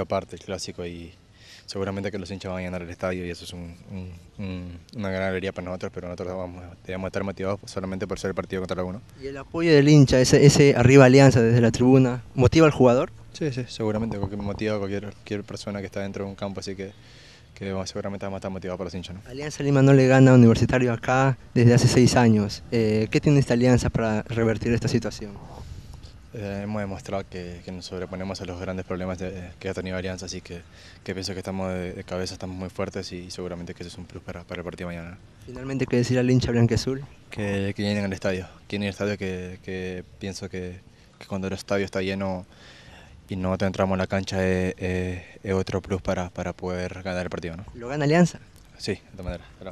aparte el clásico y seguramente que los hinchas van a ganar el estadio y eso es una gran alegría para nosotros, pero nosotros debemos estar motivados solamente por ser el partido contra alguno. ¿Y el apoyo del hincha, ese, arriba alianza desde la tribuna, motiva al jugador? Sí, sí, seguramente motiva a cualquier, cualquier persona que está dentro de un campo, así que, seguramente vamos a estar motivados por los hinchas. ¿no? Alianza Lima no le gana a Universitario acá desde hace seis años. Eh, ¿Qué tiene esta alianza para revertir esta situación? Eh, hemos demostrado que, nos sobreponemos a los grandes problemas que ha tenido Alianza, así que, pienso que estamos de, cabeza, estamos muy fuertes y seguramente que eso es un plus para, el partido mañana. Finalmente, ¿qué decir al hincha blanqueazul? Que, que vienen al estadio, que vienen al estadio, que, pienso que, cuando el estadio está lleno y no entramos en la cancha es, otro plus para, para poder ganar el partido. ¿no? ¿Lo gana Alianza? Sí, de todas maneras.